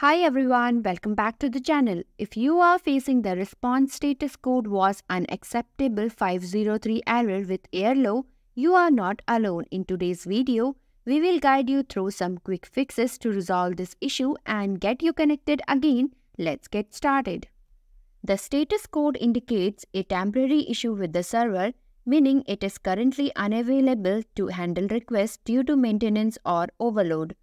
Hi everyone, welcome back to the channel. If you are facing the response status code was unacceptable 503 error with AirLow, you are not alone. In today's video, we will guide you through some quick fixes to resolve this issue and get you connected again. Let's get started. The status code indicates a temporary issue with the server, meaning it is currently unavailable to handle requests due to maintenance or overload.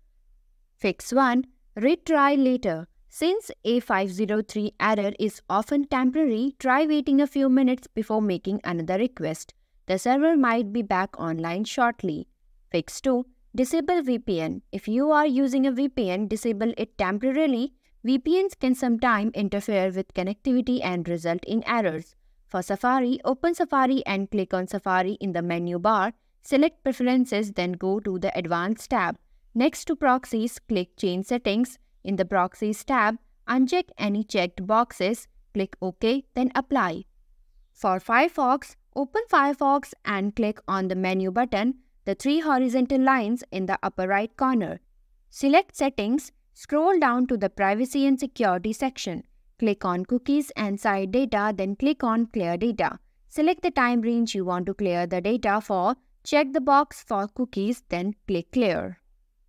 Fix 1 Retry later. Since A503 error is often temporary, try waiting a few minutes before making another request. The server might be back online shortly. Fix 2. Disable VPN. If you are using a VPN, disable it temporarily. VPNs can sometimes interfere with connectivity and result in errors. For Safari, open Safari and click on Safari in the menu bar. Select Preferences, then go to the Advanced tab. Next to proxies, click Change Settings. In the Proxies tab, uncheck any checked boxes, click OK, then Apply. For Firefox, open Firefox and click on the menu button, the three horizontal lines in the upper right corner. Select Settings, scroll down to the Privacy and Security section. Click on Cookies and Site Data, then click on Clear Data. Select the time range you want to clear the data for, check the box for cookies, then click Clear.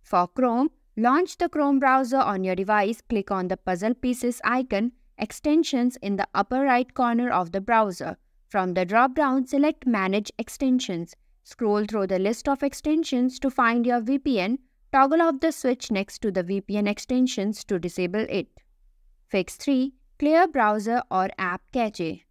For Chrome, launch the Chrome browser on your device, click on the puzzle pieces icon, extensions in the upper right corner of the browser. From the drop-down, select Manage Extensions. Scroll through the list of extensions to find your VPN. Toggle off the switch next to the VPN extensions to disable it. Fix 3. Clear browser or app cache.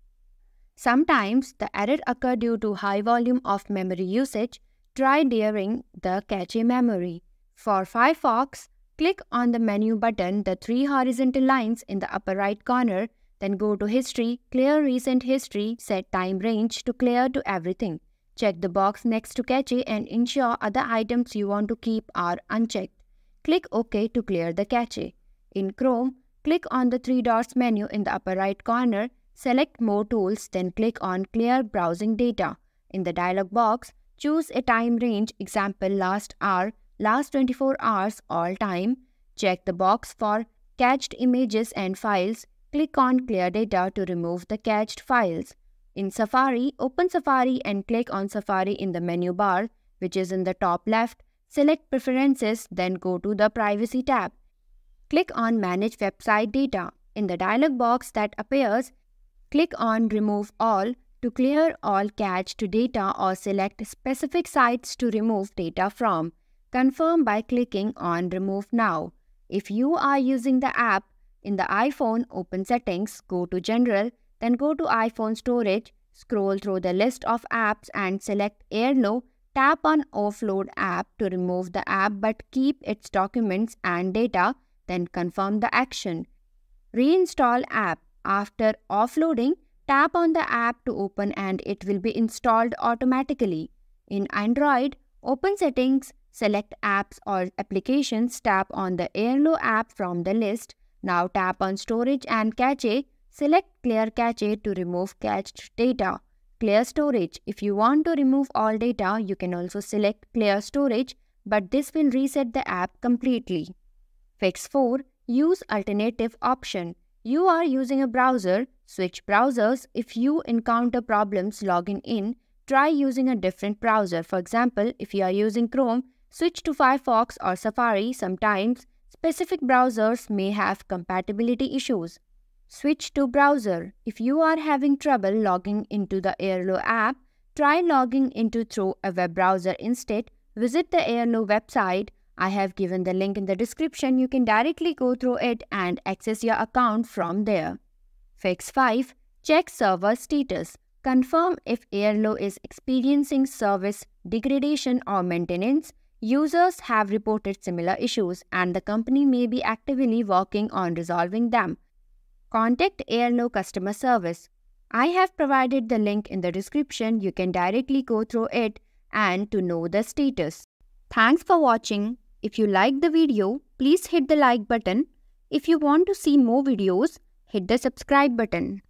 Sometimes the error occurs due to high volume of memory usage Try daring the cache memory. For Firefox, click on the menu button, the three horizontal lines in the upper right corner, then go to History, clear recent history, set time range to clear to everything. Check the box next to cache and ensure other items you want to keep are unchecked. Click OK to clear the cache. In Chrome, click on the three dots menu in the upper right corner, select More Tools, then click on Clear Browsing Data. In the dialog box, choose a time range, example last hour, last 24 hours all time, check the box for cached images and files, click on clear data to remove the cached files. In Safari, open Safari and click on Safari in the menu bar, which is in the top left, select preferences, then go to the privacy tab. Click on manage website data. In the dialog box that appears, click on remove all to clear all cached data or select specific sites to remove data from. Confirm by clicking on Remove Now. If you are using the app, in the iPhone, open Settings, go to General, then go to iPhone Storage, scroll through the list of apps and select AirNo. Tap on Offload App to remove the app but keep its documents and data, then confirm the action. Reinstall app. After offloading, tap on the app to open and it will be installed automatically. In Android, open Settings, Select Apps or Applications, tap on the Airlo app from the list. Now tap on Storage and Cache. Select Clear Cache to remove cached data. Clear Storage. If you want to remove all data, you can also select Clear Storage, but this will reset the app completely. Fix 4. Use Alternative option. You are using a browser. Switch browsers. If you encounter problems logging in, try using a different browser. For example, if you are using Chrome, switch to Firefox or Safari, sometimes specific browsers may have compatibility issues. Switch to browser. If you are having trouble logging into the Airlo app, try logging into through a web browser instead. Visit the Airlo website. I have given the link in the description. You can directly go through it and access your account from there. Fix 5. Check server status. Confirm if Airlo is experiencing service degradation or maintenance. Users have reported similar issues and the company may be actively working on resolving them. Contact AirNo customer service. I have provided the link in the description. You can directly go through it and to know the status. Thanks for watching. If you like the video, please hit the like button. If you want to see more videos, hit the subscribe button.